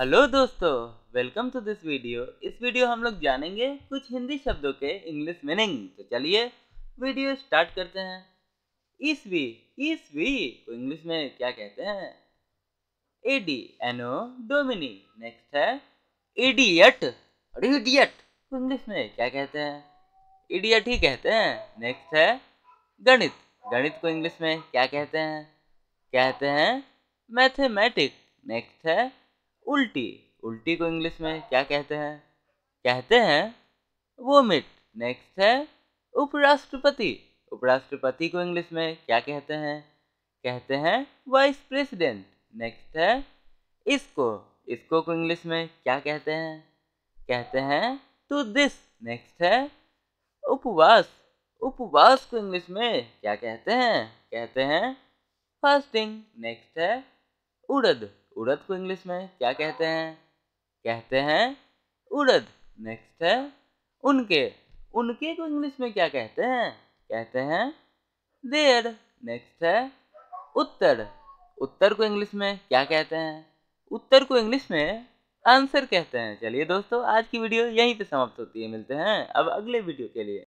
hello दोस्तों welcome to this video इस video हम लोग जानेंगे कुछ हिंदी शब्दों के इंग्लिश मीनिंग तो चलिए वीडियो स्टार्ट करते हैं इस वी को इंग्लिश में क्या कहते हैं ए डी डोमिनी नेक्स्ट है इडियट और इडियट को इंग्लिश में क्या कहते हैं इडियट ही कहते हैं नेक्स्ट है गणित गणित को इंग्लिश में क्या कहते हैं कहते हैं मैथमेटिक नेक्स्ट है उल्टी उल्टी को इंग्लिश में क्या कहते हैं कहते हैं वोमिट नेक्स्ट है उपराष्ट्रपति उपराष्ट्रपति को इंग्लिश में क्या कहते हैं कहते हैं वाइस प्रेसिडेंट नेक्स्ट है इसको इसको को इंग्लिश में क्या कहते हैं कहते हैं टू दिस नेक्स्ट है उपवास उपवास को इंग्लिश में क्या कहते हैं कहते हैं फास्टिंग नेक्स्ट है उड़द उड़द को इंग्लिश में क्या कहते हैं कहते हैं उड़द नेक्स्ट है उनके उनके को इंग्लिश में क्या कहते हैं कहते हैं देर नेक्स्ट है उत्तर उत्तर को इंग्लिश में क्या कहते हैं उत्तर को इंग्लिश में आंसर कहते हैं चलिए दोस्तों आज की वीडियो यहीं पे समाप्त होती है मिलते हैं अब अगले वीडियो के लिए